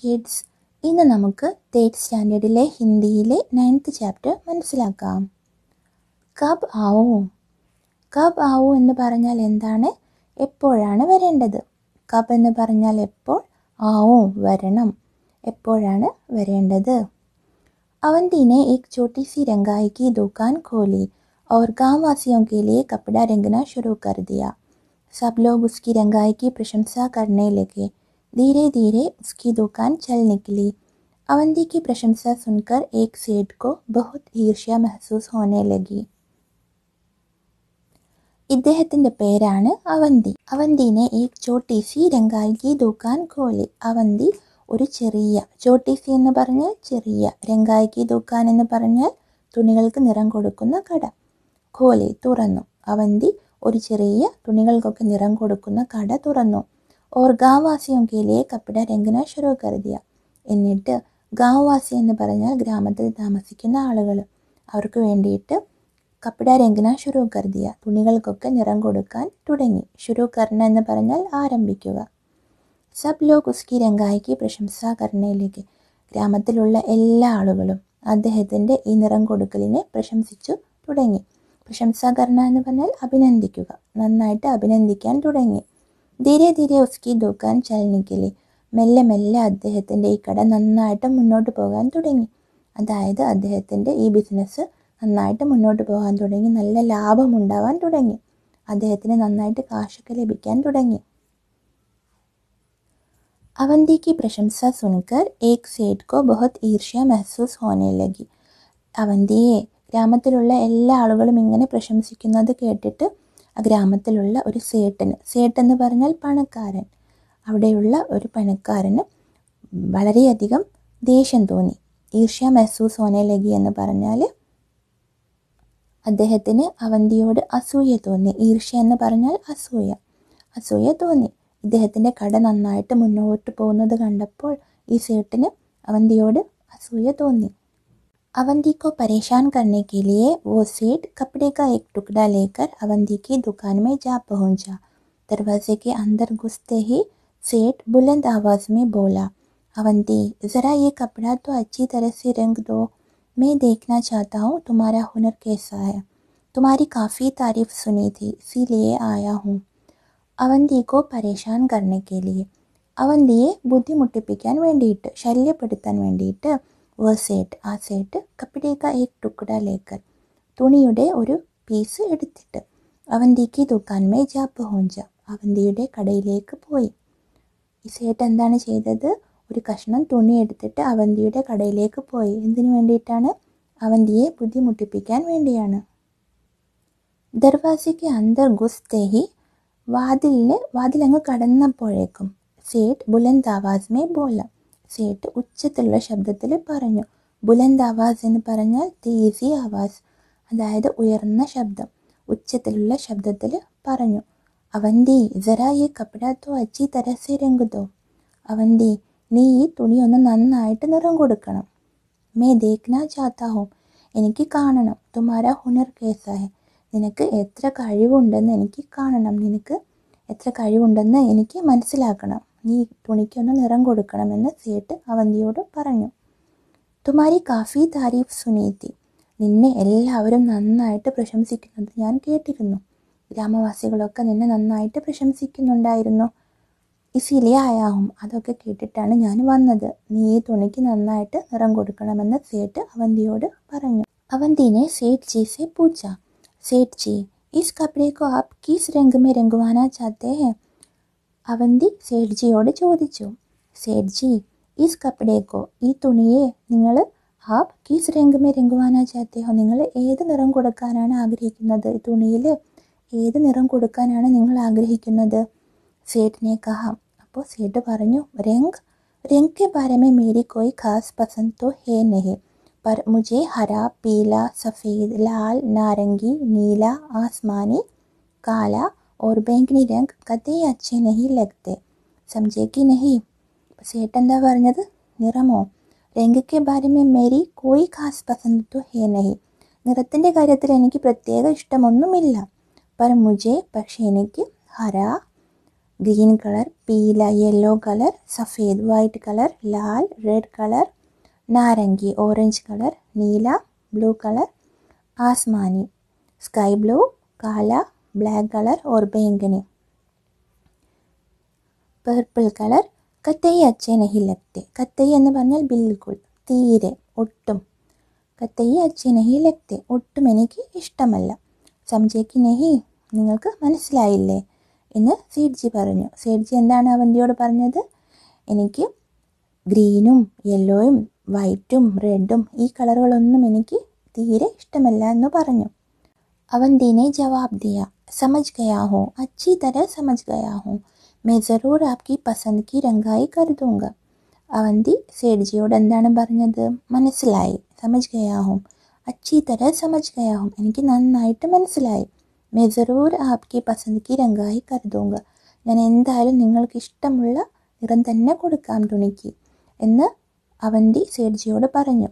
Kids ഇന്ന് നമുക്ക് third സ്റ്റാൻഡേർഡിലെ ഹിന്ദിയിലെ നയൻത്ത് ചാപ്റ്റർ മനസ്സിലാക്കാം കബ് ആവോ കബ് ആവോ എന്ന് പറഞ്ഞാൽ എന്താണ് എപ്പോഴാണ് വരേണ്ടത് കബ് എന്ന് പറഞ്ഞാൽ എപ്പോൾ ആവോ വരണം എപ്പോഴാണ് വരേണ്ടത് അവന്തിനെ എക് ചോട്ടി സി രംഗായിക്ക് ദുക്കാൻ ഖോലി ഓർ गाँव वासियों के लिए कपड़ा रंगना शुरू कर दिया सब लोग उसकी धीरे धीरे उसकी दुकान चल निकली अवंती की प्रशंसा सुनकर एक सेठ को बहुत ईर्ष्യ महसूस होने लगी ഇദ്ദേഹത്തിൻ്റെ പേരാണ് അവന്തി അവന്തിനെ ഈ ചോട്ടീസി രംഗാൽഗി ദുക്കാൻ കോലി അവന്തി ഒരു ചെറിയ ചോട്ടീസി എന്ന് പറഞ്ഞാൽ ചെറിയ രംഗാൽഗി ദുക്കാൻ എന്ന് പറഞ്ഞാൽ തുണികൾക്ക് നിറം കൊടുക്കുന്ന കട കോലി തുറന്നു അവന്തി ഒരു ചെറിയ തുണികൾക്കൊക്കെ നിറം കൊടുക്കുന്ന കട തുറന്നു और गाँव वासियों के लिए കപ്പിട രംഗന शुरू कर दिया എന്നിട്ട് ഗാംവാസി എന്ന് പറഞ്ഞാൽ ഗ്രാമത്തിൽ താമസിക്കുന്ന ആളുകൾ അവർക്ക് വേണ്ടിയിട്ട് കപ്പിട രംഗന ശുരു കരുതിയ തുണികൾക്കൊക്കെ നിറം കൊടുക്കാൻ തുടങ്ങി ശുരു കർണ എന്ന് പറഞ്ഞാൽ ആരംഭിക്കുക സബ് ലോക് ഉസ്കി രംഗായിക്ക് പ്രശംസാ കർണയിലേക്ക് ഗ്രാമത്തിലുള്ള എല്ലാ ആളുകളും അദ്ദേഹത്തിൻ്റെ ഈ നിറം കൊടുക്കലിനെ പ്രശംസിച്ചു തുടങ്ങി പ്രശംസാകരണ എന്ന് പറഞ്ഞാൽ അഭിനന്ദിക്കുക നന്നായിട്ട് അഭിനന്ദിക്കാൻ തുടങ്ങി ധീരെ ധീരെ ഉസ്കി ദുക്കാൻ ചലനിക്കില്ലേ മെല്ലെ മെല്ലെ അദ്ദേഹത്തിൻ്റെ ഈ കട നന്നായിട്ട് മുന്നോട്ട് പോകാൻ തുടങ്ങി അതായത് അദ്ദേഹത്തിൻ്റെ ഈ ബിസിനസ് നന്നായിട്ട് മുന്നോട്ട് പോകാൻ തുടങ്ങി നല്ല ലാഭം ഉണ്ടാവാൻ തുടങ്ങി അദ്ദേഹത്തിന് നന്നായിട്ട് കാശൊക്കെ ലഭിക്കാൻ തുടങ്ങി അവന്തിക്ക് की प्रशंसा सुनकर एक सेठ को बहुत ഈർഷ്യ മെഹസൂസ് ഹോനെ ലഗി അവന്തിയെ ഗ്രാമത്തിലുള്ള എല്ലാ ആളുകളും ഇങ്ങനെ പ്രശംസിക്കുന്നത് കേട്ടിട്ട് ആ ഗ്രാമത്തിലുള്ള ഒരു സേട്ടന് സേട്ടെന്ന് പറഞ്ഞാൽ പണക്കാരൻ അവിടെയുള്ള ഒരു പണക്കാരന് വളരെയധികം ദേഷ്യം തോന്നി ഈർഷ്യ മെസു സോനലഗി എന്ന് പറഞ്ഞാൽ അദ്ദേഹത്തിന് അവന്തിയോട് അസൂയ തോന്നി ഈർഷ്യ എന്ന് പറഞ്ഞാൽ അസൂയ അസൂയ തോന്നി ഇദ്ദേഹത്തിൻ്റെ കട നന്നായിട്ട് മുന്നോട്ട് പോകുന്നത് കണ്ടപ്പോൾ ഈ സേട്ടിന് അവന്തിയോട് അസൂയ തോന്നി अवंती को परेशान करने के लिए वो सेठ कपड़े का एक टुकड़ा लेकर अवंती की दुकान में जा पहुंचा। दरवाजे के अंदर घुसते ही सेठ बुलंद आवाज़ में बोला अवंती ज़रा ये कपड़ा तो अच्छी तरह से रंग दो मैं देखना चाहता हूँ तुम्हारा हुनर कैसा है तुम्हारी काफ़ी तारीफ सुनी थी इसीलिए आया हूँ अवंती को परेशान അവന്തി കോ പരേഷാൻ കർണക്കേലിയെ അവന്തിയെ ബുദ്ധിമുട്ടിപ്പിക്കാൻ വേണ്ടിയിട്ട് ശല്യപ്പെടുത്താൻ വേണ്ടിയിട്ട് വ സൈഡ് ആ സൈഡ് കപ്പിടേക്ക ഏക് ടുക്കട ലേക്കർ തുണിയുടെ ഒരു പീസ് എടുത്തിട്ട് അവന്തിക്ക് തൂക്കാൻമേ ജാപ്പ് ഹോഞ്ച അവന്തിയുടെ കടയിലേക്ക് പോയി ഇസേട്ട് എന്താണ് ചെയ്തത് ഒരു കഷ്ണം തുണി എടുത്തിട്ട് അവന്തിയുടെ കടയിലേക്ക് പോയി എന്തിനു വേണ്ടിയിട്ടാണ് അവന്തിയെ ബുദ്ധിമുട്ടിപ്പിക്കാൻ വേണ്ടിയാണ് ദർവാസയ്ക്ക് അന്തർ ഗുസ്തേഹി വാതിലിന് വാതിലങ്ങ് കടന്നപ്പോഴേക്കും സേട്ട് ബുലന്ത് ആവാസ്മേ ബോല സേട്ട് ഉച്ചത്തിലുള്ള ശബ്ദത്തിൽ പറഞ്ഞു ബുലന്ദ് ആവാസ് എന്ന് പറഞ്ഞാൽ തേസി ആവാസ് അതായത് ഉയർന്ന ശബ്ദം ഉച്ചത്തിലുള്ള ശബ്ദത്തിൽ പറഞ്ഞു അവന്തി ജറാ ഈ കപ്പിടാത്തോ അച്ചി തരസി രംഗത്തോ അവന്തി നീ ഈ തുണി ഒന്ന് നന്നായിട്ട് നിറം കൊടുക്കണം മേ ദേഖ്ന ചാത്താഹോ എനിക്ക് കാണണം തുമാര ഹുനർ കേസാഹെ നിനക്ക് എത്ര കഴിവുണ്ടെന്ന് എനിക്ക് കാണണം നിനക്ക് എത്ര കഴിവുണ്ടെന്ന് എനിക്ക് മനസ്സിലാക്കണം നീ തുണിക്കൊന്ന് നിറം കൊടുക്കണമെന്ന് സേട്ട് അവന്തിയോട് പറഞ്ഞു തുമാരി കാഫി താരിഫ് സുനീതി നിന്നെ എല്ലാവരും നന്നായിട്ട് പ്രശംസിക്കുന്നത് ഞാൻ കേട്ടിരുന്നു ഗ്രാമവാസികളൊക്കെ നിന്നെ നന്നായിട്ട് പ്രശംസിക്കുന്നുണ്ടായിരുന്നു ഇസിലിയ ആയാവും അതൊക്കെ കേട്ടിട്ടാണ് ഞാൻ വന്നത് നീ ഈ തുണിക്ക് നന്നായിട്ട് നിറം കൊടുക്കണമെന്ന് സേട്ട് അവന്തിയോട് പറഞ്ഞു അവന്തിനെ സേട്ട് ജി സെ പൂച്ച സേട്ട് ജി इस कपड़े ആപ് കീസ് किस रंग में रंगवाना चाहते അവന്തി സേഡ്ജിയോട് ചോദിച്ചു സേഡ്ജി ഈ കപ്പടേക്കോ ഈ തുണിയെ നിങ്ങൾ ആ കീസ് രംഗമേ രംഗുവാനാ ചാത്തേഹോ നിങ്ങൾ ഏത് നിറം കൊടുക്കാനാണ് ആഗ്രഹിക്കുന്നത് തുണിയിൽ ഏത് നിറം കൊടുക്കാനാണ് നിങ്ങൾ ആഗ്രഹിക്കുന്നത് സേഡിനെ കഹാം അപ്പോൾ സേഡ് പറഞ്ഞു രംഗ് രംഗ് കെ മേരി കോയി ഖാസ് പസന്ദ് തോ ഹേ നഹി പർ മുജേ ഹര പീല സഫേദ് ലാൽ നാരങ്കി നീല ആസ്മാനി കാല और बैंगनी रंग कतई अच्छे नहीं लगते समझे कि नहीं സേട്ടെന്താ പറഞ്ഞത് നിറമോ രംഗയ്ക്ക് ഭാര്യമേ മേരി കോയി ഖാസ് പസന്ത് തു ഹേ നഹി നിറത്തിൻ്റെ കാര്യത്തിൽ എനിക്ക് പ്രത്യേക ഇഷ്ടമൊന്നുമില്ല പർ മുജെ പക്ഷേ എനിക്ക് ഹര ഗ്രീൻ കളർ പീല യെല്ലോ കളർ സഫേദ് വൈറ്റ് കളർ ലാൽ റെഡ് കളർ നാരങ്ങി ഓറഞ്ച് കളർ നീല ബ്ലൂ കളർ ആസ്മാനി സ്കൈ ബ്ലൂ കാല ബ്ലാക്ക് കളർ ഓർ behangani purple കളർ കത്തൈ അച്ഛേ നഹി ലഗ്തെ എന്ന് പറഞ്ഞാൽ ബിൽഗുൾ തീരെ ഒട്ടും കത്തയ്യ അച്ഛേ നഹി ഒട്ടും എനിക്ക് ഇഷ്ടമല്ല സംജയ്ക്ക് നഹി നിങ്ങൾക്ക് മനസ്സിലായില്ലേ എന്ന് സേഡ്ജി പറഞ്ഞു സേഡ്ജി എന്താണ് അവന്തിയോട് പറഞ്ഞത് എനിക്ക് ഗ്രീനും യെല്ലോയും വൈറ്റും റെഡും ഈ കളറുകളൊന്നും എനിക്ക് തീരെ ഇഷ്ടമല്ല എന്ന് പറഞ്ഞു അവന്തിനെ ജവാബ് ദിയ समझ गया हूँ अच्छी तरह समझ गया हूँ मैं ज़रूर आपकी പസന്ദ്ക്ക് രംഗായി കരുതുങ്ക അവന്തി സേഠ്ജിയോട് എന്താണ് പറഞ്ഞത് മനസ്സിലായി സമജ് ഗയാഹും അച്ഛീ തര സമജ് ഗയാഹും എനിക്ക് നന്നായിട്ട് മനസ്സിലായി മേ ജറൂർ ആപ്കി പസന്ദ്ക്ക് രംഗായി കരുതുങ്ക ഞാൻ എന്തായാലും നിങ്ങൾക്ക് ഇഷ്ടമുള്ള നിറം തന്നെ കൊടുക്കാം തുണിക്ക് എന്ന് അവന്തി സേഠ്ജിയോട് പറഞ്ഞു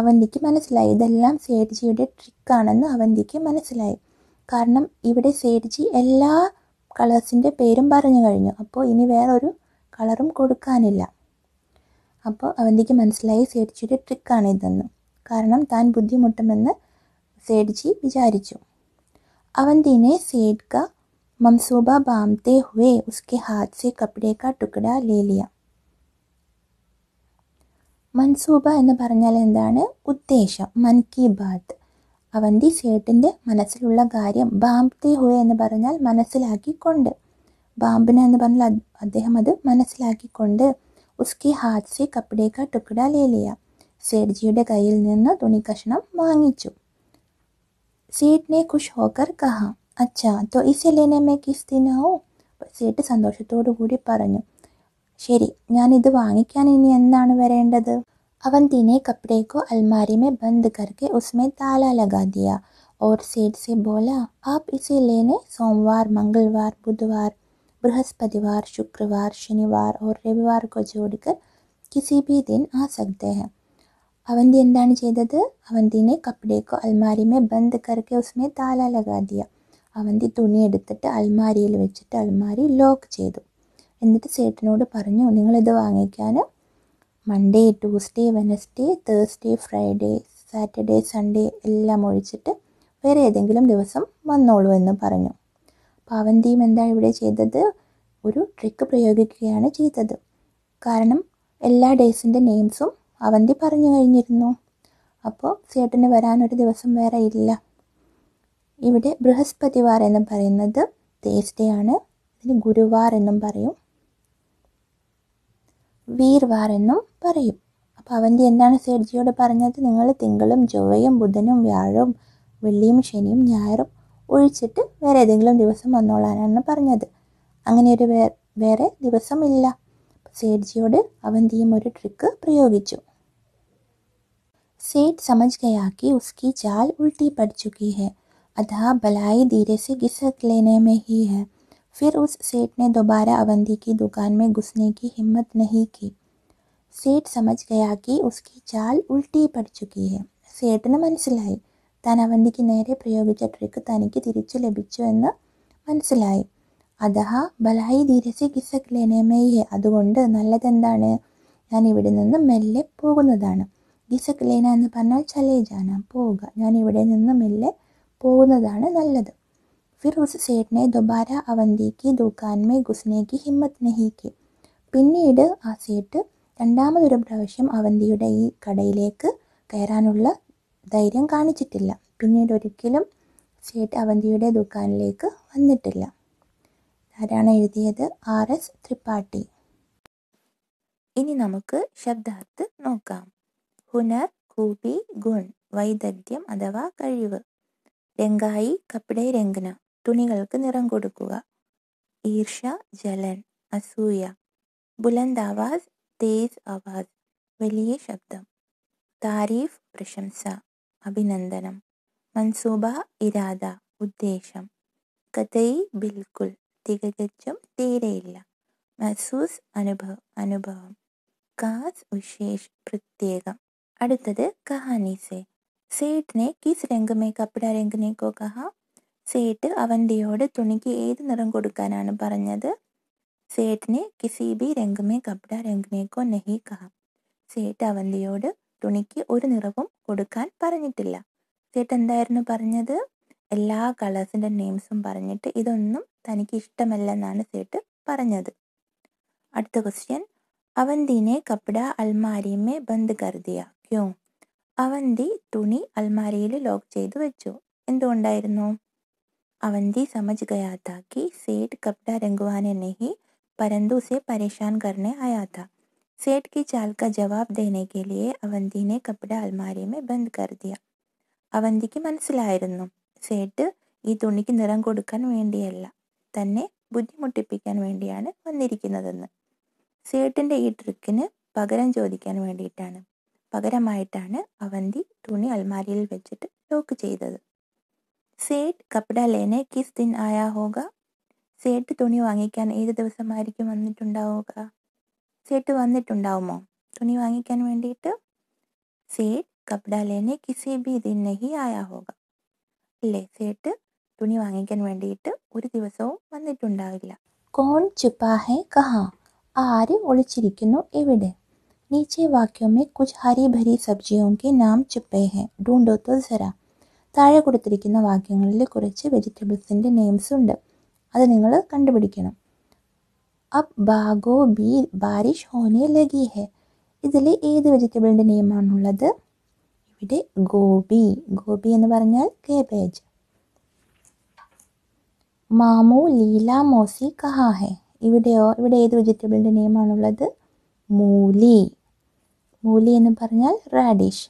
അവന്തിക്ക് മനസ്സിലായി ഇതെല്ലാം സേഠ്ജിയുടെ ട്രിക്കാണെന്ന് അവന്തിക്ക് മനസ്സിലായി കാരണം ഇവിടെ സേഡ്ജി എല്ലാ കളേഴ്സിൻ്റെ പേരും പറഞ്ഞു കഴിഞ്ഞു അപ്പോൾ ഇനി വേറൊരു കളറും കൊടുക്കാനില്ല അപ്പോൾ അവന്തിക്ക് മനസ്സിലായി സേഡ്ജിയുടെ ട്രിക്കാണ് ഇതെന്ന് കാരണം താൻ ബുദ്ധിമുട്ടുമെന്ന് സേഡ്ജി വിചാരിച്ചു അവന്തിനെ സേഡ്ക മംസൂബ ബാംതേ ഹുവേ ഉസ്കെ ഹാത്സെ കപ്പിടേക്ക കാ ടുക്കട ലേലിയ മൻസൂബ എന്ന് പറഞ്ഞാൽ എന്താണ് ഉദ്ദേശം മൻ കി ബാത്ത് അവന്തി ചേട്ടൻ്റെ മനസ്സിലുള്ള കാര്യം ബാംബ്തേ ഹുവേ എന്ന് പറഞ്ഞാൽ മനസ്സിലാക്കിക്കൊണ്ട് ബാംബിന എന്ന് പറഞ്ഞാൽ അദ്ദേഹം അത് മനസ്സിലാക്കിക്കൊണ്ട് ഉസ്കി ഹാത്സി സെ കപ്പിടേക്ക ടുക്കട ലേലിയ സേഡ്ജിയുടെ കയ്യിൽ നിന്ന് തുണി കഷ്ണം വാങ്ങിച്ചു സേഠ്നെ ഖുഷ് ഹോക്കർ കഹ അച്ഛാ തോ ഇസെ ലേനെ മേ കിസ് ദിനാവോ സേട്ട് സന്തോഷത്തോടു കൂടി പറഞ്ഞു ശരി ഞാനിത് വാങ്ങിക്കാൻ ഇനി എന്താണ് വരേണ്ടത് अवंती ने कपड़े को अलमारी में बंद करके उसमें ताला लगा दिया और सेठ से बोला आप इसे लेने सोमवार मंगलवार बुधवार बृहस्पतिवार शुक्रवार शनिवार और रविवार को जोड़कर किसी भी दिन आ सकते हैं अवंती indentation చేతది అవంతినే కపడేకో అల్మారిమే బంద్ కర్కే ఉస్మే తాలా లగా దియా ఔర్ సెఠ్ సే బోలా ఆప్ ఇసే లేనే సామ్వార్ మంగళవార్ బుధవార్ బృహస్పతివార్ శుక్రవార్ షనివార్ ఔర్ రవివార్ కో జోడ్కర్ కিসি భీ దిన ఆ సక్తే హై అవంతి indentation చేతది అవంతినే కపడేకో అల్మారిమే బంద్ కర్కే ఉస్మే తాలా లగా దియా అవంతి తుని ఎడుట్టిట్ అల్మారియిల్ వెచిట్ అల్మారి లాక్ చేదు ఎంది సెఠ్ నోడ్ పర్ణో నింగలు ఇద వాంగికా Monday Tuesday Wednesday Thursday Friday Saturday Sunday എല്ലാം ഒഴിച്ചിട്ട് വേറെ ഏതെങ്കിലും ദിവസം വന്നോളൂ എന്ന് പറഞ്ഞു പാവന്തിയും എന്താ ഇവിടെ ചെയ്തത് ഒരു ട്രിക്ക് പ്രയോഗിക്കുകയാണ് ചെയ്തത് കാരണം എല്ലാ ഡേയ്സിൻ്റെ നെയിംസും അവന്തി പറഞ്ഞു കഴിഞ്ഞിരുന്നു അപ്പോൾ ചേട്ടന് വരാനൊരു ദിവസം വേറെ ഇല്ല ഇവിടെ ബൃഹസ്പതിവാർ എന്ന് പറയുന്നത് തേഴ്സ്ഡേ ആണ് ഇതിന് ഗുരുവാർ എന്നും പറയും വീർവാർ എന്നും പറയും അപ്പം അവന്തി എന്താണ് സെർജിയോട് പറഞ്ഞത് നിങ്ങൾ തിങ്കളും ചൊവ്വയും ബുധനും വ്യാഴവും വെള്ളിയും ശനിയും ഞായറും ഒഴിച്ചിട്ട് വേറെ ഏതെങ്കിലും ദിവസം വന്നോളാനാണ് പറഞ്ഞത് അങ്ങനെ ഒരു വേറെ ദിവസമില്ല സേഠ്ജിയോട് അവന്തിയും ഒരു ട്രിക്ക് പ്രയോഗിച്ചു സേഡ് समझ गया कि उसकी चाल उल्टी पड़ चुकी है अतः भलाई धीरे से घिसक लेने में ही है फिर उस सेठ ने दोबारा अवंती की दुकान में घुसने की हिम्मत नहीं की सेठ समझ गया कि उसकी चाल ഉൾട്ടി പड़ चुकी है സേട്ടന് മനസ്സിലായി താൻ അവന്തിക്ക് നേരെ പ്രയോഗിച്ച ട്രിക്ക് തനിക്ക് തിരിച്ചു ലഭിച്ചു എന്ന് മനസ്സിലായി അതഹ ബലായി ധീരസി കിസക് ലേനേമയെ അതുകൊണ്ട് നല്ലതെന്താണ് ഞാൻ ഇവിടെ നിന്ന് മെല്ലെ പോകുന്നതാണ് ഗിസക് ലേന എന്ന് പറഞ്ഞാൽ ചലേജാന പോവുക ഞാൻ ഇവിടെ നിന്ന് മെല്ലെ പോകുന്നതാണ് നല്ലത് फिर उस സേഠ് ने दोबारा അവന്തിക്ക് ദുക്കാൻമേ ഗുസ്നേക്ക് ഹിമ്മത്ത് നഹീക്ക് പിന്നീട് ആ സേട്ട് രണ്ടാമതൊരു പ്രാവശ്യം അവന്തിയുടെ ഈ കടയിലേക്ക് കയറാനുള്ള ധൈര്യം കാണിച്ചിട്ടില്ല പിന്നീട് ഒരിക്കലും സേട്ട് അവന്തിയുടെ ദുക്കാനിലേക്ക് വന്നിട്ടില്ല ആരാണ് എഴുതിയത് ആർ എസ് ത്രിപാഠി ഇനി നമുക്ക് ശബ്ദാർത്ഥ് നോക്കാം ഹുനർ കൂപി ഗുൺ വൈദഗ്ധ്യം അഥവാ കഴിവ് രംഗായി കപ്പിടെ രംഗന തുണികൾക്ക് നിറം കൊടുക്കുക ഈർഷ ജലൻ അസൂയ ബുലന്ദ് ആവാസ് തേജ് ആവാസ് വലിയ ശബ്ദം താരീഫ് പ്രശംസ അഭിനന്ദനം മൻസൂബ ഇരാദ ഉദ്ദേശം കഥയി ബിൽക്കുൽ തികച്ചും തീരെയില്ല മസൂസ് അനുഭവ അനുഭവം കാസ് വിശേഷ് പ്രത്യേകം അടുത്തത് കഹാനി സേ സേഠ് ने किस रंग में कपड़ा रंगने സേട്ട് അവന്തിയോട് തുണിക്ക് ഏത് നിറം കൊടുക്കാനാണ് പറഞ്ഞത് സേട്ടിനെ കിസിബി രംഗമേ കപ്ഡ രംഗമേക്കോ നെഹി കഹ സേട്ട് അവന്തിയോട് തുണിക്ക് ഒരു നിറവും കൊടുക്കാൻ പറഞ്ഞിട്ടില്ല സേട്ട് എന്തായിരുന്നു പറഞ്ഞത് എല്ലാ കളേഴ്സിൻ്റെ നെയിംസും പറഞ്ഞിട്ട് ഇതൊന്നും തനിക്ക് ഇഷ്ടമല്ലെന്നാണ് സേട്ട് പറഞ്ഞത് അടുത്ത ക്വസ്റ്റ്യൻ അവന്തിനെ കപ്പട അൽമാരിമേ ബന്ദ് കരുതിയ ക്യോ അവന്തി തുണി അൽമാരിയിൽ ലോക്ക് ചെയ്തു വെച്ചു എന്തുകൊണ്ടായിരുന്നു अवंती समझ गया था कि सेठ कपड़ा रंगवाने नहीं परंतु से परेशान करने आया था सेठ की चाल का जवाब देने के लिए അവന്തി ने കപ്പട അൽമാരി में ബന്ദ് कर दिया അവന്തിക്ക് മനസ്സിലായിരുന്നു സേട്ട് ഈ തുണിക്ക് നിറം കൊടുക്കാൻ വേണ്ടിയല്ല തന്നെ ബുദ്ധിമുട്ടിപ്പിക്കാൻ വേണ്ടിയാണ് വന്നിരിക്കുന്നതെന്ന് സേട്ടിൻ്റെ ഈ ട്രിക്കിന് പകരം ചോദിക്കാൻ വേണ്ടിയിട്ടാണ് പകരമായിട്ടാണ് അവന്തി തുണി അൽമാരിയിൽ വെച്ചിട്ട് ലോക്ക് ചെയ്തത് सेठ कपड़ा लेने किस दिन आया होगा सेठ तुणी वांगिका ऐसे सेठ वन तुणी वांगिका सेठ कपड़ा लेने किसी भी दिन नहीं आया होगा ले सेठ तुणी वांगिका दिवस वन कौन छुपा है कहाँ आर ओलचिरिकुन्नु एविडे नीचे वाक्यों में कुछ हरी भरी सब्जियों के नाम छुपे हैं ढूंढो तो जरा താഴെ കൊടുത്തിരിക്കുന്ന വാക്യങ്ങളിൽ കുറച്ച് വെജിറ്റബിൾസിൻ്റെ നെയിംസ് ഉണ്ട് അത് നിങ്ങൾ കണ്ടുപിടിക്കണം അബ് ബാഗോ ബി ബാരിഷ് ഹോനെ ലഗി ഹെ ഇതിൽ ഏത് വെജിറ്റബിളിൻ്റെ നെയിമാണുള്ളത് ഇവിടെ ഗോബി ഗോബി എന്ന് പറഞ്ഞാൽ കേബേജ് മാമു ലീല മോസി കഹാ ഹെ ഇവിടെയോ ഇവിടെ ഏത് വെജിറ്റബിളിൻ്റെ നെയിമാണുള്ളത് മൂലി മൂലി എന്ന് പറഞ്ഞാൽ റാഡിഷ്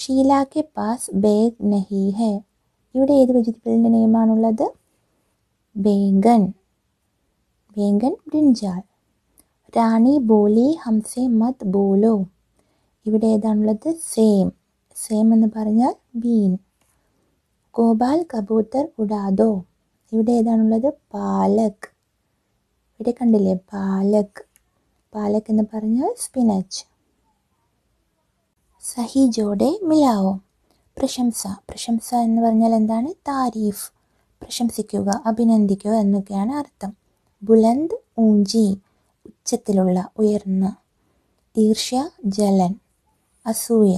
ഷീല കെ പാസ് ബേഗ് നഹി ഹെ ഇവിടെ ഏത് വെജിറ്റബിളിൻ്റെ നെയിമാണുള്ളത് ബേങ്കൻ ബേങ്കൻ ബ്രിഞ്ചാൾ റാണി ബോലി ഹംസെ മത് ബോലോ ഇവിടെ ഏതാണുള്ളത് സെയിം സെയിം എന്ന് പറഞ്ഞാൽ ബീൻ ഗോപാൽ കബൂത്തർ ഉടാദോ ഇവിടെ ഏതാണുള്ളത് പാലക് ഇവിടെ കണ്ടില്ലേ പാലക് പാലക് എന്ന് പറഞ്ഞാൽ സ്പിനച്ച് സഹി ജോഡെ മിലാവോ പ്രശംസ പ്രശംസ എന്ന് പറഞ്ഞാൽ എന്താണ് താരീഫ് പ്രശംസിക്കുക അഭിനന്ദിക്കുക എന്നൊക്കെയാണ് അർത്ഥം ബുലന്ദ് ഊഞ്ചി ഉച്ചത്തിലുള്ള ഉയർന്ന തീർഷ്യ ജലൻ അസൂയ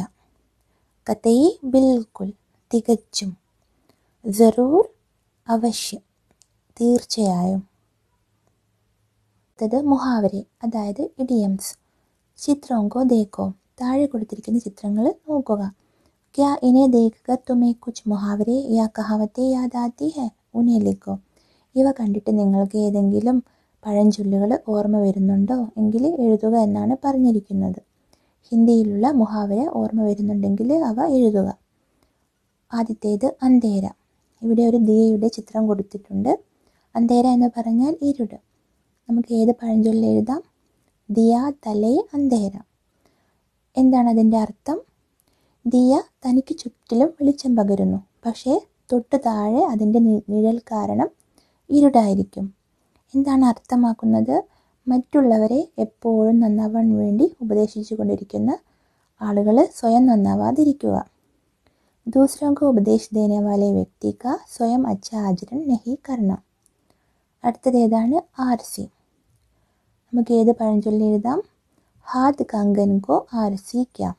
കഥയി ബിൽക്കുൽ തികച്ചും ജറൂർ അവശ്യം തീർച്ചയായും അടുത്തത് മുഹാവരി അതായത് ഇഡിയംസ് ചിത്രോങ്കോ ദേക്കോ താഴെ കൊടുത്തിരിക്കുന്ന ചിത്രങ്ങൾ നോക്കുക ക്യാ ഇനെ ദേഖർ തുമേ കുച്ച് മുഹാവരെ യാ കഹാവത്തെ യാദാത്തി ഹെ ഉനെ ലിഖോ ഇവ കണ്ടിട്ട് നിങ്ങൾക്ക് ഏതെങ്കിലും പഴഞ്ചൊല്ലുകൾ ഓർമ്മ വരുന്നുണ്ടോ എങ്കിൽ എഴുതുക എന്നാണ് പറഞ്ഞിരിക്കുന്നത് ഹിന്ദിയിലുള്ള മുഹാവര ഓർമ്മ വരുന്നുണ്ടെങ്കിൽ അവ എഴുതുക ആദ്യത്തേത് അന്തേര ഇവിടെ ഒരു ദിയയുടെ ചിത്രം കൊടുത്തിട്ടുണ്ട് അന്തേര എന്ന് പറഞ്ഞാൽ ഇരുട് നമുക്ക് ഏത് പഴഞ്ചൊല്ല് എഴുതാം ദിയ തലേ അന്തേരം എന്താണ് അതിൻ്റെ അർത്ഥം ദിയ തനിക്ക് ചുറ്റിലും വെളിച്ചം പകരുന്നു പക്ഷേ തൊട്ട് താഴെ അതിൻ്റെ നിഴൽ കാരണം ഇരുടായിരിക്കും എന്താണ് അർത്ഥമാക്കുന്നത് മറ്റുള്ളവരെ എപ്പോഴും നന്നാവാൻ വേണ്ടി ഉപദേശിച്ചു കൊണ്ടിരിക്കുന്ന ആളുകൾ സ്വയം നന്നാവാതിരിക്കുക दूसरों ഉപദേശം ദേനെ വാലെ വ്യക്തിക്ക സ്വയം അച്ഛ നെഹി നഹി അടുത്തത് ഏതാണ് ആർ സി നമുക്ക് ഏത് പഴഞ്ചൊല്ലി എഴുതാം ഹാത് ഗംഗൻ കോ ആർസി ക്യാം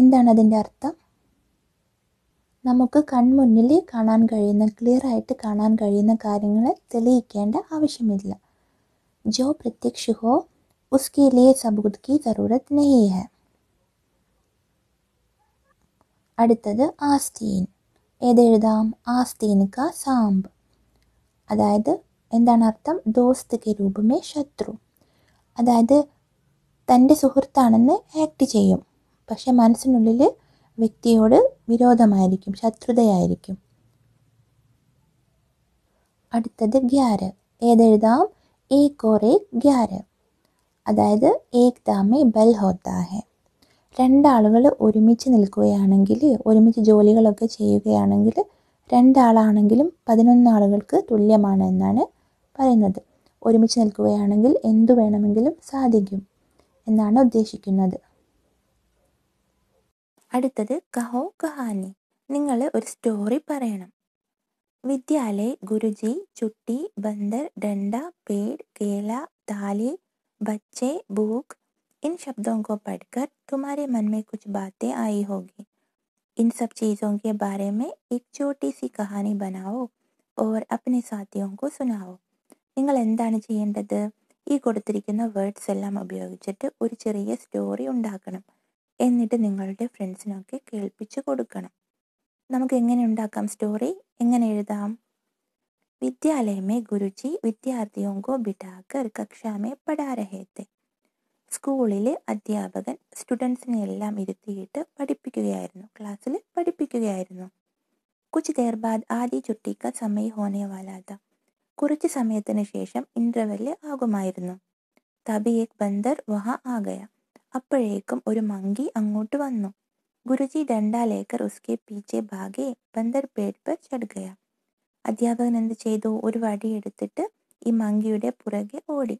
എന്താണ് അതിൻ്റെ അർത്ഥം നമുക്ക് കൺമുന്നിൽ കാണാൻ കഴിയുന്ന ക്ലിയർ ആയിട്ട് കാണാൻ കഴിയുന്ന കാര്യങ്ങളെ തെളിയിക്കേണ്ട ആവശ്യമില്ല ജോ പ്രത്യക്ഷ ഹോ ഉസ്കെ ലിയെ സബൂത് കി ജറൂരത് നെഹി ഹെ അടുത്തത് ആസ്തീൻ ഏതെഴുതാം ആസ്തീനിക്ക സാമ്പ് അതായത് എന്താണ് അർത്ഥം ദോസ്ത് രൂപമേ ശത്രു അതായത് തൻ്റെ സുഹൃത്താണെന്ന് ആക്ട് ചെയ്യും പക്ഷെ മനസ്സിനുള്ളിൽ വ്യക്തിയോട് വിരോധമായിരിക്കും ശത്രുതയായിരിക്കും അടുത്തത് ഗ്യാര് ഏതെഴുതാം ഏക് ഓർ ഏക് ഗ്യാര് അതായത് ഏക് ദാമേ ബൽ ഹോത്താഹെ രണ്ടാളുകൾ ഒരുമിച്ച് നിൽക്കുകയാണെങ്കിൽ ഒരുമിച്ച് ജോലികളൊക്കെ ചെയ്യുകയാണെങ്കിൽ രണ്ടാളാണെങ്കിലും പതിനൊന്നാളുകൾക്ക് ആളുകൾക്ക് തുല്യമാണ് എന്നാണ് പറയുന്നത് ഒരുമിച്ച് നിൽക്കുകയാണെങ്കിൽ എന്തു വേണമെങ്കിലും സാധിക്കും എന്നാണ് ഉദ്ദേശിക്കുന്നത് അടുത്തത് കഹോ കഹാനി നിങ്ങൾ ഒരു സ്റ്റോറി പറയണം വിദ്യാലയ ഗുരുജി ചുട്ടി ബന്ദർ ഡണ്ട പേട് കേല താലി ബച്ചെ ബൂക്ക് ഇൻ शब्दों को पढ़कर तुम्हारे मन में कुछ बातें आई होगी इन सब चीज़ों के സി കഹാനി ബനാവോ ഓർ सी कहानी സുനാവോ നിങ്ങൾ എന്താണ് ചെയ്യേണ്ടത് ഈ കൊടുത്തിരിക്കുന്ന വേർഡ്സ് എല്ലാം ഉപയോഗിച്ചിട്ട് ഒരു ചെറിയ സ്റ്റോറി ഉണ്ടാക്കണം എന്നിട്ട് നിങ്ങളുടെ ഫ്രണ്ട്സിനൊക്കെ കേൾപ്പിച്ച് കൊടുക്കണം നമുക്ക് എങ്ങനെ ഉണ്ടാക്കാം സ്റ്റോറി എങ്ങനെ എഴുതാം വിദ്യാലയമേ ഗുരുജി വിദ്യാർത്ഥിയോങ്കോ ബിഠാക്കർ കക്ഷാമേ പടാരഹേത്തെ സ്കൂളിലെ അധ്യാപകൻ സ്റ്റുഡൻസിനെ എല്ലാം ഇരുത്തിയിട്ട് പഠിപ്പിക്കുകയായിരുന്നു ക്ലാസ്സിൽ പഠിപ്പിക്കുകയായിരുന്നു കുച്ച് ദേർ ആദ്യ ചുട്ടിക്ക സമയ ഹോനെ വാലാത്ത കുറച്ച് സമയത്തിന് ശേഷം ഇന്റർവെല് ആകുമായിരുന്നു തബി ബന്ദർ വഹ ആകയ അപ്പോഴേക്കും ഒരു മങ്കി അങ്ങോട്ട് വന്നു ഗുരുജി ഡണ്ടാ ലേക്കർ ഉസ്കെ പീച്ചെ ഭാഗെ ബന്ദർ ബേഡ് പർ ചഡ് അധ്യാപകൻ എന്ത് ചെയ്തു ഒരു വടി എടുത്തിട്ട് ഈ മങ്കിയുടെ പുറകെ ഓടി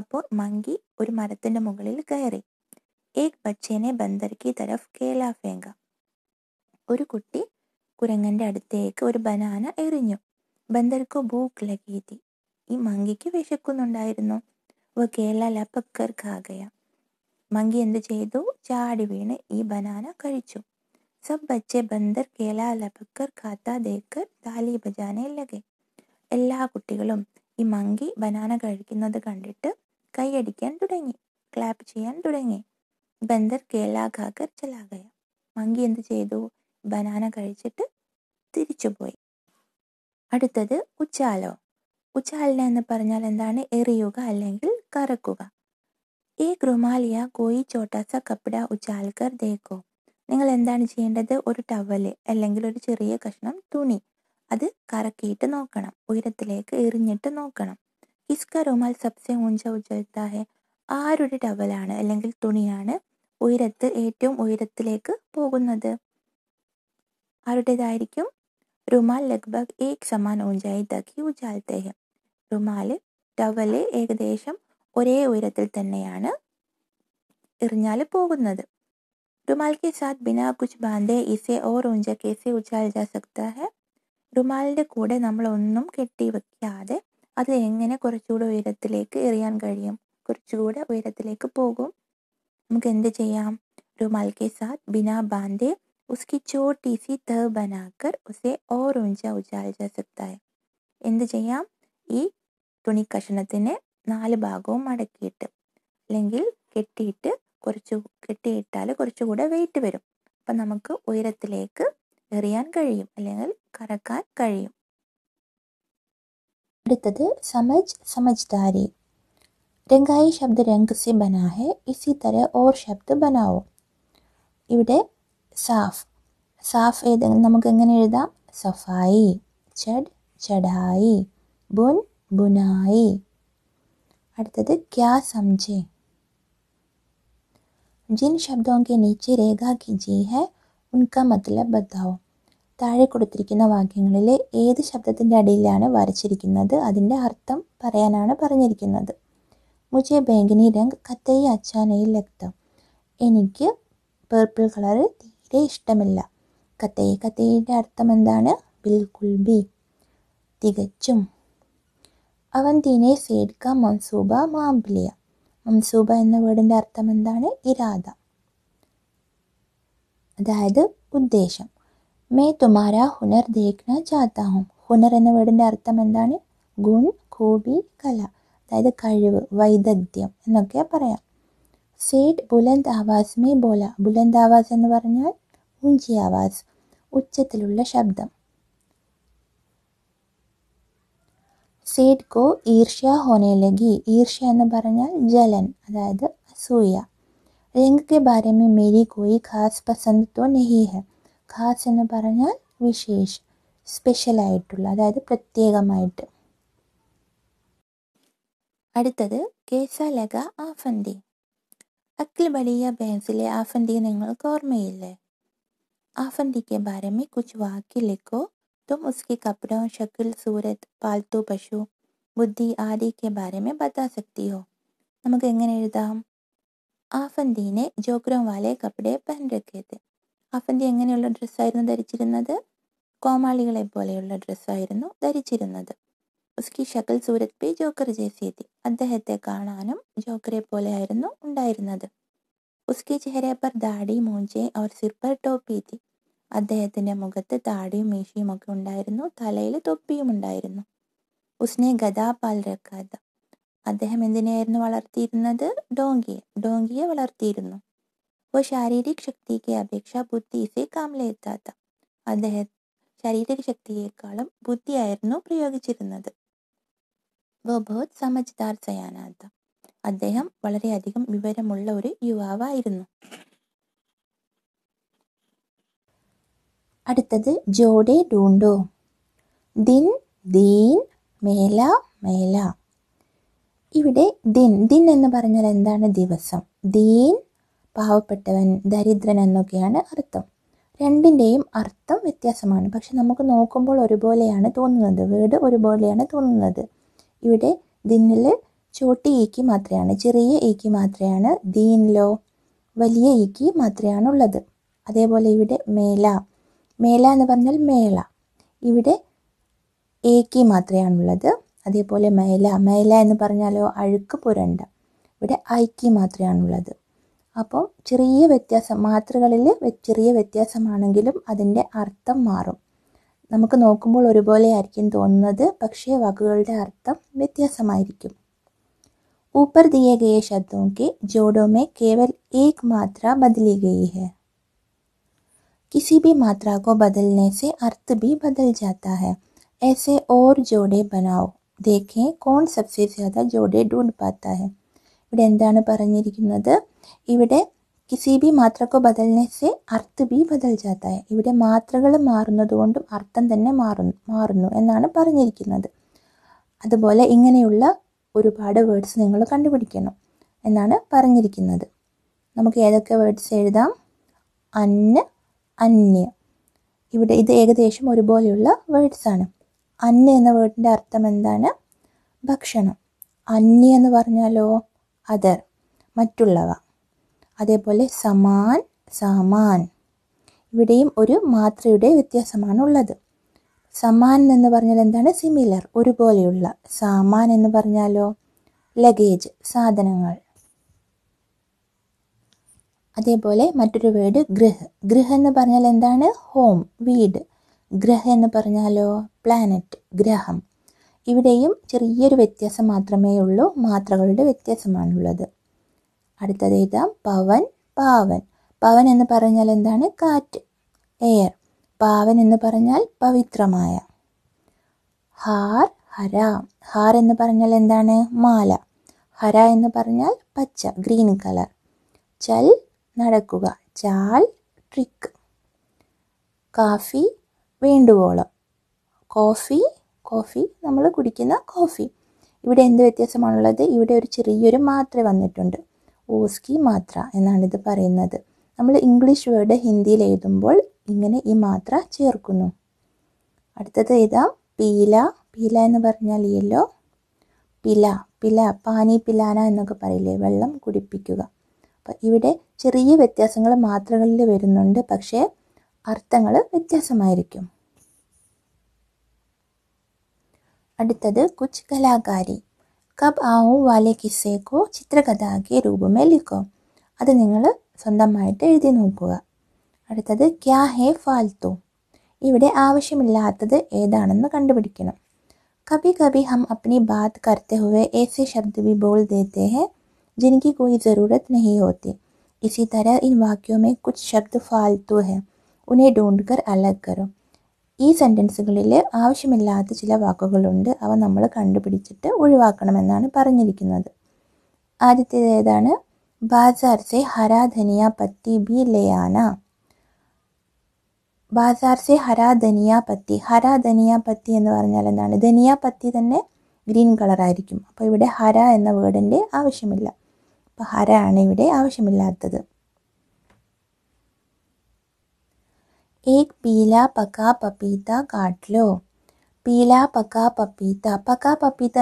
അപ്പോൾ മങ്കി ഒരു മരത്തിന്റെ മുകളിൽ കയറി ഏക് ബച്ചേനെ ബന്ദർക്കി തരഫ് കേലാഫേങ്ക ഒരു കുട്ടി കുരങ്ങന്റെ അടുത്തേക്ക് ഒരു ബനാന എറിഞ്ഞു ബന്ദർക്കു ഭൂക്ക് ലഗീതി ഈ മങ്കിക്ക് വിശക്കുന്നുണ്ടായിരുന്നു വ കേല ലപക്കർ ഖാഗയ മങ്കി എന്ത് ചെയ്തു ചാടി വീണ് ഈ ബനാന കഴിച്ചു സബ് ബച്ച ബന്ദർ കേല ലപക്കർ ഖാത്ത ദേക്കർ താലി ബജാനെ ലഗെ എല്ലാ കുട്ടികളും ഈ മങ്കി ബനാന കഴിക്കുന്നത് കണ്ടിട്ട് കൈയടിക്കാൻ തുടങ്ങി ക്ലാപ്പ് ചെയ്യാൻ തുടങ്ങി ബന്ദർ കേല ഖാഗർ ചലാകയ മങ്കി എന്ത് ചെയ്തു ബനാന കഴിച്ചിട്ട് തിരിച്ചുപോയി അടുത്തത് ഉച്ചാലോ ഉച്ചാലന എന്ന് പറഞ്ഞാൽ എന്താണ് എറിയുക അല്ലെങ്കിൽ കറക്കുക ഏ ഗ്രുമാലിയ കോയി ചോട്ടാസ കപ്പിട ഉച്ചാൽക്കർ ദേക്കോ നിങ്ങൾ എന്താണ് ചെയ്യേണ്ടത് ഒരു ടവല് അല്ലെങ്കിൽ ഒരു ചെറിയ കഷ്ണം തുണി അത് കറക്കിയിട്ട് നോക്കണം ഉയരത്തിലേക്ക് എറിഞ്ഞിട്ട് നോക്കണം ഇസ്ക റുമാൽ സബ്സെ ഊഞ്ച ഉജ്ജത്താഹെ ആരുടെ ടവലാണ് അല്ലെങ്കിൽ തുണിയാണ് ഉയരത്ത് ഏറ്റവും ഉയരത്തിലേക്ക് പോകുന്നത് ആരുടേതായിരിക്കും रुमाल लगभग एक समान ഊഞ്ചായി തൂക്കി ഉചാൽത്തേ ഹൈ റുമാല് towel ഏകദേശം ഒരേ ഉയരത്തിൽ തന്നെയാണ് എറിഞ്ഞാൽ പോകുന്നത് रुमाल के साथ बिना कुछ बांधे इसे और ऊंचा कैसे उछाल जा सकता है റുമാലിൻ്റെ കൂടെ നമ്മൾ ഒന്നും കെട്ടി വയ്ക്കാതെ അത് എങ്ങനെ കുറച്ചുകൂടെ ഉയരത്തിലേക്ക് എറിയാൻ കഴിയും കുറച്ചുകൂടെ ഉയരത്തിലേക്ക് പോകും നമുക്ക് എന്ത് ചെയ്യാം റുമാൽ കെ സാത്ത് ബിനാ ബാന്തേ उसकी छोटी सी तह बनाकर उसे और ऊंचा ഊഞ്ചാ ഉജാൽജസക്ത എന്ത് ചെയ്യാം ഈ തുണി കഷണത്തിനെ നാല് ഭാഗവും മടക്കിയിട്ട് അല്ലെങ്കിൽ കെട്ടിയിട്ട് കുറച്ച് കെട്ടിയിട്ടാൽ കുറച്ചുകൂടെ വെയിറ്റ് വരും അപ്പം നമുക്ക് ഉയരത്തിലേക്ക് എറിയാൻ കഴിയും അല്ലെങ്കിൽ കറക്കാൻ കഴിയും അടുത്തത് സമജ് സമജ്ദാരി രംഗായി ശബ്ദ രംഗ് സി ബനാ ഹെ ഇസി തര ഓർ ശബ്ദ ബനാവോ ഇവിടെ സാഫ് സാഫ് ഏത് നമുക്ക് എങ്ങനെ എഴുതാം സഫായി ചഡ് ചഡായി ബുൻ ബുനായി അടുത്തത് ക്യാ സംജേ ജിൻ ശബ്ദവും കെ നീച്ചെ രേഖ കിജി ഹെ ഉൻക മത്ലബ് ബദ്ധാവും താഴെ കൊടുത്തിരിക്കുന്ന വാക്യങ്ങളിലെ ഏത് ശബ്ദത്തിൻ്റെ അടിയിലാണ് വരച്ചിരിക്കുന്നത് അതിൻ്റെ അർത്ഥം പറയാനാണ് പറഞ്ഞിരിക്കുന്നത് മുജെ ബാങ്കിനി രംഗ് കത്തൈ അച്ചാനയിൽ ലക്തം എനിക്ക് പേർപ്പിൾ കളറ് എനിക്ക് ഇഷ്ടമില്ല കഥേ കഥയുടെ അർത്ഥം എന്താണ് ബിൽകുൽ ബി തികച്ചും അവൻ ദീനെ സേഡ്ക മൻസൂബ മാംബ്ലിയ മൻസൂബ എന്ന വേർഡിൻ്റെ അർത്ഥം എന്താണ് ഇരാദ അതായത് ഉദ്ദേശം മേ തുമാര ഹുനർ ദേഖ്ന ചാത്ത ഹുനർ എന്ന വേർഡിൻ്റെ അർത്ഥം എന്താണ് ഗുൺ കൂബി കല അതായത് കഴിവ് വൈദഗ്ധ്യം എന്നൊക്കെ പറയാം സേഡ് ബുലന്ദ് ആവാസ് മേ ബോല ബുലന്ദ് ആവാസ് എന്ന് പറഞ്ഞാൽ ഊഞ്ചി ആവാസ് ഉച്ചത്തിലുള്ള ശബ്ദം സേഡ് കോ ഈർഷ്യ ഹോനെ ലഗി ഈർഷ്യ എന്ന് പറഞ്ഞാൽ ജലൻ അതായത് അസൂയ രംഗ് കെ ബാരെ മേ മേരി കോയി ഖാസ് പസന്ത് തോ നെഹി ഹെ ഖാസ് എന്ന് പറഞ്ഞാൽ വിശേഷ് സ്പെഷ്യലായിട്ടുള്ള അതായത് പ്രത്യേകമായിട്ട് അടുത്തത് കേസ ലഗ ആഫന്തി അഖിൽ ബലിയ ബെൻസിലെ ആഫന്തി നിങ്ങൾക്ക് ഓർമ്മയില്ലേ आफंदी के बारे में कुछ वाक्य लिखो तुम उसके कपड़ों शक्ल सूरत പാൽത്തു പശു ബുദ്ധി ആദി കെ ബാരമേ ബത്താ സക്തി ഹോ നമുക്ക് എങ്ങനെ എഴുതാം ആഫന്തിനെ ജോക്രം വാലെ കപ്പടെ പെൻ രക്കേത് ആഫന്തി എങ്ങനെയുള്ള ഡ്രസ്സായിരുന്നു ധരിച്ചിരുന്നത് കോമാളികളെ പോലെയുള്ള ഡ്രസ്സായിരുന്നു ധരിച്ചിരുന്നത് ഉസ്കി ശകൽ സൂരത് പി ജോക്കർ ജേസിയെത്തി അദ്ദേഹത്തെ കാണാനും ജോക്കറെ പോലെയായിരുന്നു ഉണ്ടായിരുന്നത് ഉസ്കി ചെഹരെ പർ ദാടി മൂഞ്ചെ അവർ സിർപ്പർ ടോപ്പി टोपी അദ്ദേഹത്തിൻ്റെ മുഖത്ത് താടിയും മീശയും ഒക്കെ ഉണ്ടായിരുന്നു തലയിൽ തൊപ്പിയും ഉണ്ടായിരുന്നു ഉസ്നെ ഗദാ പാൽ രക്കാത അദ്ദേഹം എന്തിനായിരുന്നു വളർത്തിയിരുന്നത് ഡോങ്കിയെ ഡോങ്കിയെ വളർത്തിയിരുന്നു ഓ ശാരീരിക ശക്തിക്ക് അപേക്ഷ ബുദ്ധി ഇസെ കാമിലെത്താത്ത അദ്ദേഹം ശാരീരിക ശക്തിയേക്കാളും ബുദ്ധിയായിരുന്നു പ്രയോഗിച്ചിരുന്നത് വോ ബഹുത് സമജ്ദാർ ചെയ്യാനാത്ത അദ്ദേഹം വളരെയധികം വിവരമുള്ള ഒരു യുവാവായിരുന്നു അടുത്തത് ജോഡെ ഡൂണ്ടോ ദിൻ ദീൻ മേല മേല ഇവിടെ ദിൻ ദിൻ എന്ന് പറഞ്ഞാൽ എന്താണ് ദിവസം ദീൻ പാവപ്പെട്ടവൻ ദരിദ്രൻ എന്നൊക്കെയാണ് അർത്ഥം രണ്ടിൻ്റെയും അർത്ഥം വ്യത്യാസമാണ് പക്ഷെ നമുക്ക് നോക്കുമ്പോൾ ഒരുപോലെയാണ് തോന്നുന്നത് വീട് ഒരുപോലെയാണ് തോന്നുന്നത് ഇവിടെ ദിന്നിൽ ചോട്ടി ഈക്ക് e മാത്രയാണ് ചെറിയ ഈക്ക് e മാത്രയാണ് ദീനിലോ വലിയ ഈക്ക് e ഉള്ളത് അതേപോലെ ഇവിടെ മേല മേല എന്ന് പറഞ്ഞാൽ മേള ഇവിടെ ഏക്കി മാത്രയാണുള്ളത് അതേപോലെ മേല മേല എന്ന് പറഞ്ഞാലോ അഴുക്ക് പുരണ്ട ഇവിടെ ഐക്കി മാത്രയാണുള്ളത് അപ്പോൾ ചെറിയ വ്യത്യാസം മാത്രകളിൽ ചെറിയ വ്യത്യാസമാണെങ്കിലും അതിൻ്റെ അർത്ഥം മാറും നമുക്ക് നോക്കുമ്പോൾ ഒരുപോലെ ആയിരിക്കും തോന്നുന്നത് പക്ഷേ വാക്കുകളുടെ അർത്ഥം വ്യത്യാസമായിരിക്കും ऊपर दिए गए शब्दों के जोड़ों में केवल एक मात्रा बदली गई है किसी भी मात्रा को बदलने से अर्थ भी बदल जाता है ऐसे और जोड़े बनाओ देखें कौन सबसे ज़्यादा जोड़े ढूंढ पाता है ഇവിടെ എന്താണ് പറഞ്ഞിരിക്കുന്നത് ഇവിടെ കിസി ബി മാത്രക്കോ ബദൽനെസ് അർത്ഥ ബി ബദൽ ജാത്തായ ഇവിടെ മാത്രകൾ മാറുന്നതുകൊണ്ടും അർത്ഥം തന്നെ മാറുന്നു മാറുന്നു എന്നാണ് പറഞ്ഞിരിക്കുന്നത് അതുപോലെ ഇങ്ങനെയുള്ള ഒരുപാട് വേർഡ്സ് നിങ്ങൾ കണ്ടുപിടിക്കണം എന്നാണ് പറഞ്ഞിരിക്കുന്നത് നമുക്ക് ഏതൊക്കെ വേർഡ്സ് എഴുതാം അന്ന് അന്യ ഇവിടെ ഇത് ഏകദേശം ഒരുപോലെയുള്ള വേർഡ്സ് ആണ് അന്ന എന്ന വേർഡിൻ്റെ അർത്ഥം എന്താണ് ഭക്ഷണം അന്യ എന്ന് പറഞ്ഞാലോ അതർ മറ്റുള്ളവ അതേപോലെ സമാൻ സമാൻ ഇവിടെയും ഒരു മാത്രയുടെ വ്യത്യാസമാണ് ഉള്ളത് സമാൻ എന്ന് പറഞ്ഞാൽ എന്താണ് സിമിലർ ഒരുപോലെയുള്ള സാമാൻ എന്ന് പറഞ്ഞാലോ ലഗേജ് സാധനങ്ങൾ അതേപോലെ മറ്റൊരു വേർഡ് ഗ്രഹ് ഗ്രഹ എന്ന് പറഞ്ഞാൽ എന്താണ് ഹോം വീട് ഗ്രഹ എന്ന് പറഞ്ഞാലോ പ്ലാനറ്റ് ഗ്രഹം ഇവിടെയും ചെറിയൊരു വ്യത്യാസം മാത്രമേ ഉള്ളൂ മാത്രകളുടെ വ്യത്യാസമാണുള്ളത് അടുത്തത് എഴുതാം പവൻ പാവൻ പവൻ എന്ന് പറഞ്ഞാൽ എന്താണ് കാറ്റ് എയർ പാവൻ എന്ന് പറഞ്ഞാൽ പവിത്രമായ ഹാർ ഹര ഹാർ എന്ന് പറഞ്ഞാൽ എന്താണ് മാല ഹര എന്ന് പറഞ്ഞാൽ പച്ച ഗ്രീൻ കളർ ചൽ നടക്കുക ചാൽ ട്രിക്ക് കാഫി വേണ്ടുവോളം കോഫി കോഫി നമ്മൾ കുടിക്കുന്ന കോഫി ഇവിടെ എന്ത് വ്യത്യാസമാണുള്ളത് ഇവിടെ ഒരു ചെറിയൊരു മാത്ര വന്നിട്ടുണ്ട് ഓസ്കി മാത്ര എന്നാണ് ഇത് പറയുന്നത് നമ്മൾ ഇംഗ്ലീഷ് വേർഡ് ഹിന്ദിയിൽ എഴുതുമ്പോൾ ഇങ്ങനെ ഈ മാത്ര ചേർക്കുന്നു അടുത്തത് ഏതാ പീല പീല എന്ന് പറഞ്ഞാൽ യെല്ലോ പില പില പാനി പിലാന എന്നൊക്കെ പറയില്ലേ വെള്ളം കുടിപ്പിക്കുക അപ്പം ഇവിടെ ചെറിയ വ്യത്യാസങ്ങൾ മാത്രകളിൽ വരുന്നുണ്ട് പക്ഷേ അർത്ഥങ്ങൾ വ്യത്യാസമായിരിക്കും അടുത്തത് കുച്ച് കലാകാരി കബ് ആവും വാലെ കിസ്സേക്കോ ചിത്രകഥാക്കിയ രൂപമേ ലിക്കോ അത് നിങ്ങൾ സ്വന്തമായിട്ട് എഴുതി നോക്കുക അടുത്തത് ക്യാ ഹേ ഫാൽത്തു ഇവിടെ ആവശ്യമില്ലാത്തത് ഏതാണെന്ന് കണ്ടുപിടിക്കണം കഭി കഭി ഹം അപ്നി ബാത് കർത്തെ ഹുവേ ഏസെ ശബ്ദ ഭി ബോൾ ദേത്തെ ഹെ ജിൻകി കോയി ജറൂരത് നഹി ഹോത്തി ഇസി തര ഇൻ വാക്യോ മേ कुछ ശബ്ദ ഫാൽത്തു ഹെ ഉനെ ഡോണ്ട് കർ അലഗ് കറു ഈ സെൻറ്റൻസുകളിൽ ആവശ്യമില്ലാത്ത ചില വാക്കുകളുണ്ട് അവ നമ്മൾ കണ്ടുപിടിച്ചിട്ട് ഒഴിവാക്കണമെന്നാണ് പറഞ്ഞിരിക്കുന്നത് ആദ്യത്തേത് ബാസാർ സെ ഹരാധനിയ പത്തി ബി ലയാന ബാസാർസെ ഹരാ ധനിയ പത്തി ഹരാ ധനിയ പത്തി എന്ന് പറഞ്ഞാൽ എന്താണ് ധനിയ പത്തി തന്നെ ഗ്രീൻ ആയിരിക്കും അപ്പോൾ ഇവിടെ ഹര എന്ന വേർഡിൻ്റെ ആവശ്യമില്ല അപ്പോൾ ഹര ആണ് ഇവിടെ ആവശ്യമില്ലാത്തത് ഏക് പീല പക്ക പപ്പീത്ത കാട്ടിലോ പീല പക്ക പപ്പീത്ത പക്ക പപ്പീത്ത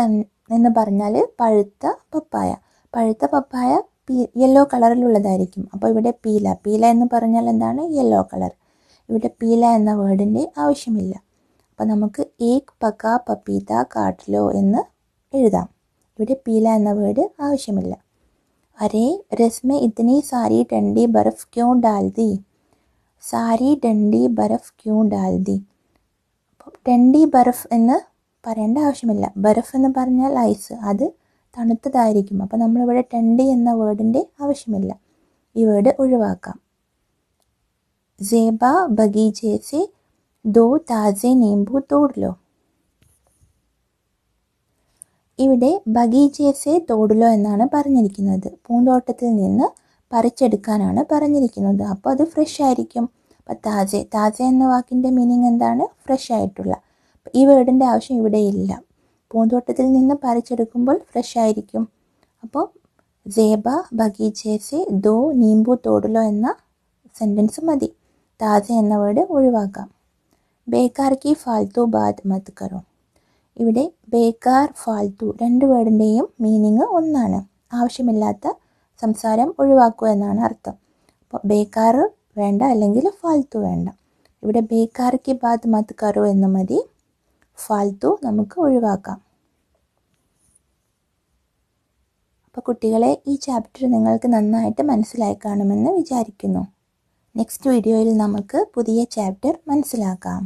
എന്ന് പറഞ്ഞാൽ പഴുത്ത പപ്പായ പഴുത്ത പപ്പായ പീ യെല്ലോ കളറിലുള്ളതായിരിക്കും അപ്പോൾ ഇവിടെ പീല പീല എന്ന് പറഞ്ഞാൽ എന്താണ് യെല്ലോ കളർ ഇവിടെ പീല എന്ന വേർഡിൻ്റെ ആവശ്യമില്ല അപ്പം നമുക്ക് ഏക് പക്ക പപ്പീത കാട്ടിലോ എന്ന് എഴുതാം ഇവിടെ പീല എന്ന വേർഡ് ആവശ്യമില്ല അരേ രസ്മ ഇത്തനി സാരി ഡണ്ടി ബർഫ് ക്യൂ ഡാൽതി സാരി ഡണ്ടി ബർഫ് ക്യൂ ഡാൽതി അപ്പോൾ ഡണ്ടി ബർഫ് എന്ന് പറയേണ്ട ആവശ്യമില്ല ബർഫ് എന്ന് പറഞ്ഞാൽ ഐസ് അത് തണുത്തതായിരിക്കും അപ്പോൾ നമ്മളിവിടെ ടെണ്ടി എന്ന വേർഡിൻ്റെ ആവശ്യമില്ല ഈ വേർഡ് ഒഴിവാക്കാം ज़ेबा बगीचे से दो താസെ नींबू तोड़ लो ഇവിടെ ബഗീചേസെ തോടുലോ എന്നാണ് പറഞ്ഞിരിക്കുന്നത് പൂന്തോട്ടത്തിൽ നിന്ന് പറിച്ചെടുക്കാനാണ് പറഞ്ഞിരിക്കുന്നത് അപ്പോൾ അത് ഫ്രഷ് ആയിരിക്കും അപ്പോൾ താജെ താജെ എന്ന വാക്കിൻ്റെ മീനിങ് എന്താണ് ഫ്രഷ് ആയിട്ടുള്ള ഈ വേർഡിൻ്റെ ആവശ്യം ഇവിടെ ഇല്ല പൂന്തോട്ടത്തിൽ നിന്ന് പറിച്ചെടുക്കുമ്പോൾ ഫ്രഷ് ആയിരിക്കും അപ്പോൾ സേബ ബഗീചേസെ ദോ നീമ്പു തോടുലോ എന്ന സെൻറ്റൻസ് മതി താജ എന്ന വേർഡ് ഒഴിവാക്കാം ബേക്കാർ കി ഫാൽത്തു ബാത് മത് കറോ ഇവിടെ ബേക്കാർ ഫാൽത്തു രണ്ട് വേർഡിൻ്റെയും മീനിങ് ഒന്നാണ് ആവശ്യമില്ലാത്ത സംസാരം ഒഴിവാക്കുക എന്നാണ് അർത്ഥം അപ്പോൾ ബേക്കാർ വേണ്ട അല്ലെങ്കിൽ ഫാൽത്തു വേണ്ട ഇവിടെ ബേക്കാർ കി ബാത് മത് കറോ എന്ന് മതി ഫാൽത്തു നമുക്ക് ഒഴിവാക്കാം അപ്പോൾ കുട്ടികളെ ഈ ചാപ്റ്റർ നിങ്ങൾക്ക് നന്നായിട്ട് മനസ്സിലായി കാണുമെന്ന് വിചാരിക്കുന്നു നെക്സ്റ്റ് വീഡിയോയിൽ നമുക്ക് പുതിയ ചാപ്റ്റർ മനസ്സിലാക്കാം